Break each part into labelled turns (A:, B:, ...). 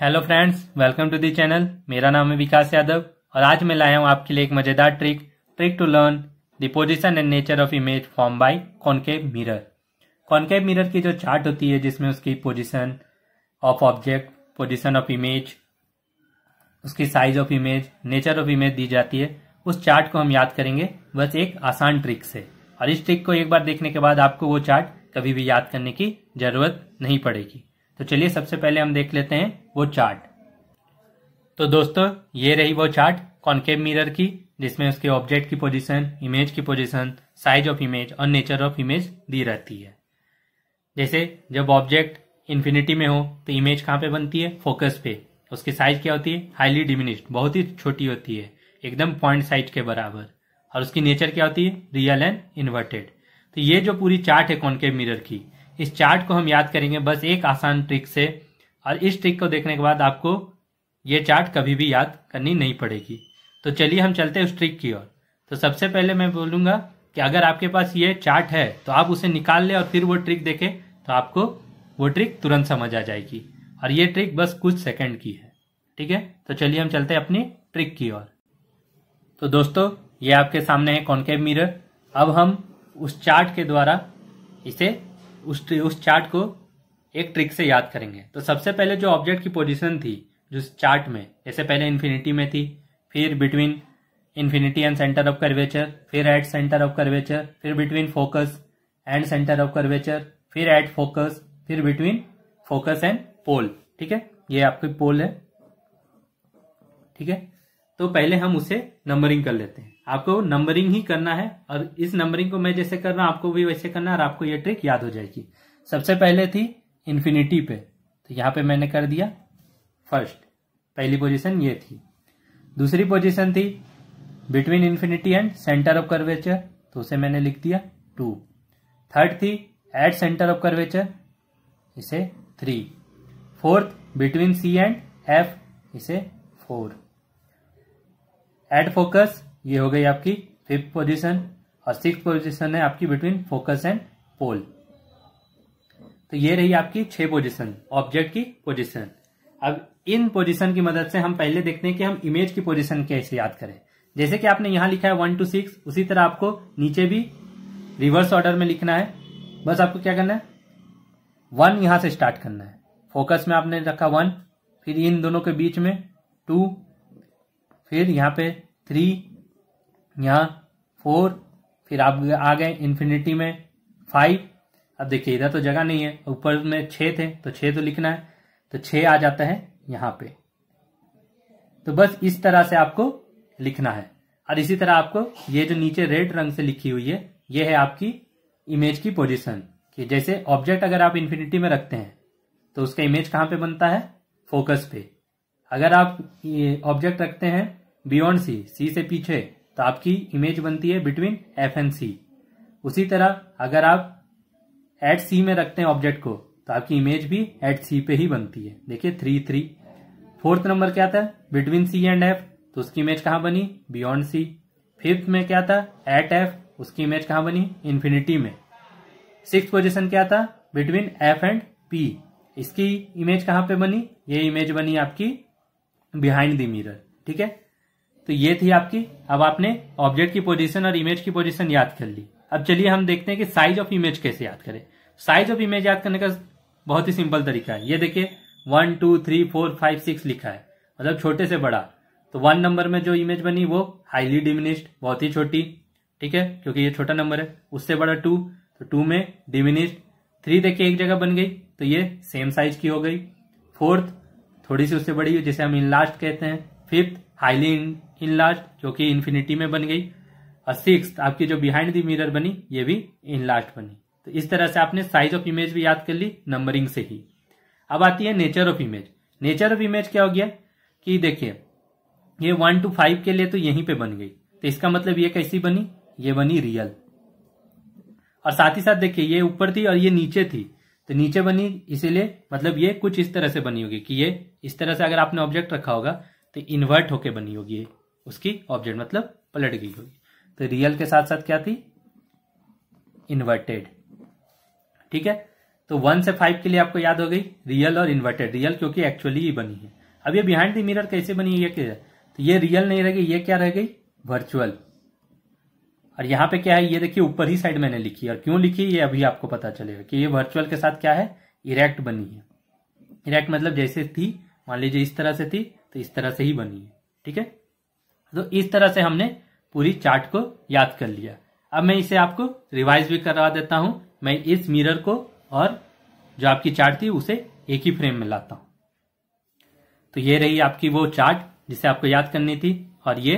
A: hello friends welcome to the channel मेरा नाम है विकास यादव और आज मैं लाया हूँ आपके लिए एक मजेदार trick trick to learn the and nature of image form by concave mirror concave mirror की जो चार्ट होती है जिसमें उसकी position of object position of image उसकी size of image nature of image दी जाती है उस चार्ट को हम याद करेंगे बस एक आसान ट्रिक से और इस ट्रिक को एक बार देखने के बाद आपको वो चार्ट कभी भी याद करने की जरूरत नहीं पड़ेगी तो चलिए सबसे पहले हम देख लेते हैं वो चार्ट तो दोस्तों ये रही वो चार्ट कॉन्केव मिरर की जिसमें उसके ऑब्जेक्ट की पोजीशन इमेज की पोजीशन साइज ऑफ इमेज और नेचर ऑफ इमेज दी रहती है जैसे जब ऑब्जेक्ट इन्फिनिटी में हो तो इमेज कहाँ पे बनती है फोकस पे उसकी साइज क्या होती है हाईली डिमिनिश्ड बहुत ही छोटी होती है एकदम पॉइंट साइज के बराबर और उसकी नेचर क्या होती है रियल एंड इन्वर्टेड तो ये जो पूरी चार्ट है कॉन्केव मिरर की इस चार्ट को हम याद करेंगे बस एक आसान ट्रिक से और इस ट्रिक को देखने के बाद आपको ये चार्ट कभी भी याद करनी नहीं पड़ेगी तो चलिए हम चलते हैं उस ट्रिक की ओर तो सबसे पहले मैं बोलूँगा कि अगर आपके पास ये चार्ट है तो आप उसे निकाल लें और फिर वो ट्रिक देखें तो आपको वो ट्रिक तुरंत समझ आ जाएगी और ये ट्रिक बस कुछ सेकंड की है ठीक है तो चलिए हम चलते हैं अपनी ट्रिक की ओर तो दोस्तों ये आपके सामने है कॉन्केव मिरर अब हम उस चार्ट के द्वारा इसे उस उस चार्ट को एक ट्रिक से याद करेंगे तो सबसे पहले जो ऑब्जेक्ट की पोजिशन थी जो चार्ट में जैसे पहले इन्फिनिटी में थी फिर between infinity and centre of curvature फिर एट सेंटर ऑफ कर्वेचर फिर between focus and centre of curvature फिर एट फोकस फिर बिटवीन फोकस एंड पोल ठीक है ये आपकी पोल है ठीक है तो पहले हम उसे नंबरिंग कर लेते हैं आपको नंबरिंग ही करना है और इस नंबरिंग को मैं जैसे कर रहा हूं आपको भी वैसे करना है और आपको ये ट्रिक याद हो जाएगी सबसे पहले थी इन्फिनिटी पे तो यहाँ पे मैंने कर दिया फर्स्ट पहली पोजीशन ये थी दूसरी पोजीशन थी between infinity and centre of curvature तो उसे मैंने लिख दिया टू थर्ड थी एट सेंटर ऑफ कर्वेचर इसे three fourth between C and F इसे फोर एट फोकस ये हो गई आपकी फिफ्थ पोजीशन और सिक्स पोजीशन है आपकी बिटवीन फोकस एंड पोल तो ये रही आपकी छह पोजिशन ऑब्जेक्ट की पोजिशन अब इन पोजिशन की मदद से हम पहले देखते हैं कि हम इमेज की पोजिशन कैसे याद करें जैसे कि आपने यहां लिखा है वन टू सिक्स उसी तरह आपको नीचे भी रिवर्स ऑर्डर में लिखना है बस आपको क्या करना है वन यहां से स्टार्ट करना है फोकस में आपने रखा वन फिर इन दोनों के बीच में टू फिर यहां पे थ्री यहां फोर फिर आप आ गए इन्फिनिटी में फाइव अब देखिए इधर तो जगह नहीं है ऊपर में छे थे तो छे तो लिखना है तो छे आ जाता है यहां पे तो बस इस तरह से आपको लिखना है और इसी तरह आपको ये जो नीचे रेड रंग से लिखी हुई है ये है आपकी इमेज की पोजिशन कि जैसे ऑब्जेक्ट अगर आप इन्फिनिटी में रखते हैं तो उसका इमेज कहाँ पे बनता है फोकस पे अगर आप ऑब्जेक्ट रखते हैं बियॉन्ड सी सी से पीछे तो आपकी इमेज बनती है बिटवीन एफ एंड सी उसी तरह अगर आप एट सी में रखते हैं ऑब्जेक्ट को तो आपकी इमेज भी एट सी पे ही बनती है देखिए थ्री थ्री फोर्थ नंबर क्या था बिटवीन सी एंड एफ तो उसकी इमेज कहां बनी बियॉन्ड सी फिफ्थ में क्या था एट एफ उसकी इमेज कहां बनी इन्फिनिटी में सिक्स पोजिशन क्या था बिटवीन एफ एंड पी इसकी इमेज कहां पे बनी ये इमेज बनी आपकी बिहाइंड द मिरर ठीक है तो ये थी आपकी अब आपने ऑब्जेक्ट की पोजीशन और इमेज की पोजीशन याद कर ली अब चलिए हम देखते हैं कि साइज ऑफ इमेज कैसे याद करें साइज ऑफ इमेज याद करने का बहुत ही सिंपल तरीका है ये देखिए one two three four five six लिखा है मतलब छोटे से बड़ा तो वन नंबर में जो इमेज बनी वो हाईली डिमिनिस्ड बहुत ही छोटी ठीक है क्योंकि ये छोटा नंबर है उससे बड़ा टू तो टू में डिमिनिस्ड थ्री देखिए एक जगह बन गई तो ये सेम साइज की हो गई फोर्थ थोड़ी सी उससे बड़ी जिसे हम इन लास्ट कहते हैं फिफ्थ हाईली इन लास्ट जो कि इन्फिनिटी में बन गई और सिक्स आपकी जो बिहाइंड दी मिरर बनी ये भी इन लास्ट बनी तो इस तरह से आपने साइज ऑफ इमेज भी याद कर ली नंबरिंग से ही अब आती है nature of image nature of image क्या हो गया कि देखिए ये वन टू फाइव के लिए तो यहीं पे बन गई तो इसका मतलब ये कैसी बनी ये बनी रियल और साथ ही साथ देखिए ये ऊपर थी और ये नीचे थी तो नीचे बनी इसीलिए मतलब ये कुछ इस तरह से बनी होगी कि ये इस तरह से अगर आपने ऑब्जेक्ट रखा होगा तो इन्वर्ट होके बनी होगी उसकी ऑब्जेक्ट मतलब पलट गई होगी तो रियल के साथ साथ क्या थी इन्वर्टेड ठीक है तो वन से फाइव के लिए आपको याद हो गई रियल और इन्वर्टेड रियल क्योंकि एक्चुअली ही बनी है अब ये बिहाइंड दी मिरर कैसे बनी है ये क्या तो ये रियल नहीं रह गई ये क्या रह गई वर्चुअल और यहां पे क्या है ये देखिए ऊपर ही साइड मैंने लिखी और क्यों लिखी ये अभी आपको पता चलेगा कि ये वर्चुअल के साथ क्या है इरेक्ट बनी है इरेक्ट मतलब जैसे थी मान लीजिए इस तरह से थी तो इस तरह से ही बनी है ठीक है तो इस तरह से हमने पूरी चार्ट को याद कर लिया अब मैं इसे आपको रिवाइज भी करवा देता हूं मैं इस मिरर को और जो आपकी चार्ट थी उसे एक ही फ्रेम में लाता हूं तो ये रही आपकी वो चार्ट जिसे आपको याद करनी थी और ये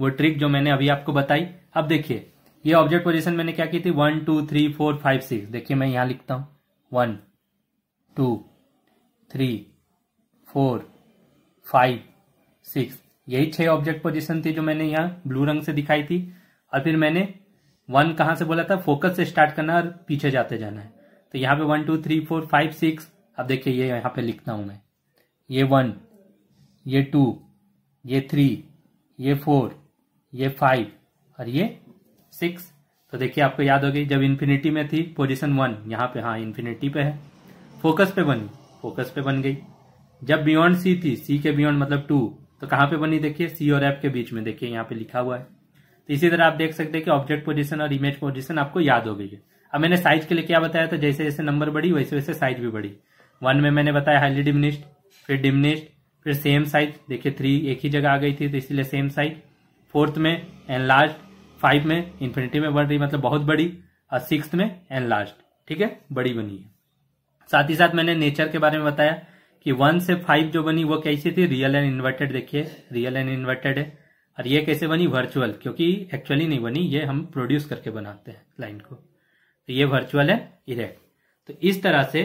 A: वो ट्रिक जो मैंने अभी आपको बताई अब देखिए ये ऑब्जेक्ट पोजिशन मैंने क्या की थी one two three four five six देखिए मैं यहां लिखता हूं one two three four five six यही छह ऑब्जेक्ट पोजिशन थी जो मैंने यहाँ ब्लू रंग से दिखाई थी और फिर मैंने वन कहाँ से बोला था फोकस से स्टार्ट करना और पीछे जाते जाना है तो यहाँ पे one two three four five six अब देखिए ये यहाँ पे लिखता हूँ मैं ये वन ये टू ये थ्री ये फोर ये फाइव और ये सिक्स तो देखिए आपको याद हो गई जब इन्फिनिटी में थी पोजिशन वन यहाँ पे हाँ इन्फिनिटी पे है फोकस पे बनी फोकस पे बन गई जब बियॉन्ड सी थी सी के बियॉन्ड मतलब टू तो कहाँ पे बनी देखिए सी और एफ के बीच में देखिए यहाँ पे लिखा हुआ है तो इसी तरह आप देख सकते हैं कि ऑब्जेक्ट पोजिशन और इमेज पोजिशन आपको याद हो गई है अब मैंने साइज के लिए क्या बताया था जैसे जैसे नंबर बढ़ी वैसे वैसे साइज भी बढ़ी वन में मैंने बताया हाईली डिमनिस्ट फिर डिमनिस्ट फिर सेम साइज देखिए थ्री एक ही जगह आ गई थी तो इसीलिए सेम साइज फोर्थ में एंड लास्ट फाइव में इन्फिनिटी में बढ़ रही मतलब बहुत बड़ी और सिक्स में एंड लास्ट ठीक है बड़ी बनी है साथ ही साथ मैंने नेचर के बारे में बताया कि वन से फाइव जो बनी वो कैसी थी रियल एंड इन्वर्टेड देखिए रियल एंड इन्वर्टेड है और ये कैसे बनी वर्चुअल क्योंकि एक्चुअली नहीं बनी ये हम प्रोड्यूस करके बनाते हैं लाइन को तो ये वर्चुअल है इरेक्ट तो इस तरह से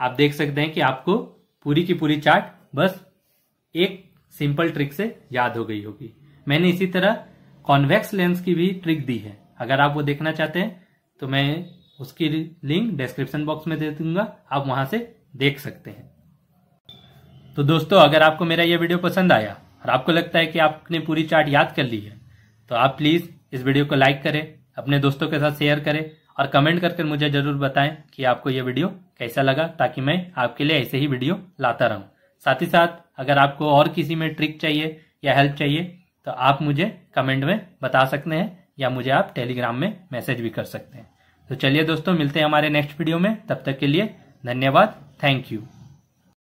A: आप देख सकते हैं कि आपको पूरी की पूरी चार्ट बस एक सिंपल ट्रिक से याद हो गई होगी मैंने इसी तरह कॉन्वेक्स लेंस की भी ट्रिक दी है अगर आप वो देखना चाहते हैं तो मैं उसकी लिंक डिस्क्रिप्शन बॉक्स में दे दूंगा आप वहां से देख सकते हैं तो दोस्तों अगर आपको मेरा ये वीडियो पसंद आया और आपको लगता है कि आपने पूरी चार्ट याद कर ली है तो आप प्लीज़ इस वीडियो को लाइक करें अपने दोस्तों के साथ शेयर करें और कमेंट करके मुझे ज़रूर बताएं कि आपको यह वीडियो कैसा लगा ताकि मैं आपके लिए ऐसे ही वीडियो लाता रहूं साथ ही साथ अगर आपको और किसी में ट्रिक चाहिए या हेल्प चाहिए तो आप मुझे कमेंट में बता सकते हैं या मुझे आप टेलीग्राम में मैसेज भी कर सकते हैं तो चलिए दोस्तों मिलते हैं हमारे नेक्स्ट वीडियो में तब तक के लिए धन्यवाद थैंक यू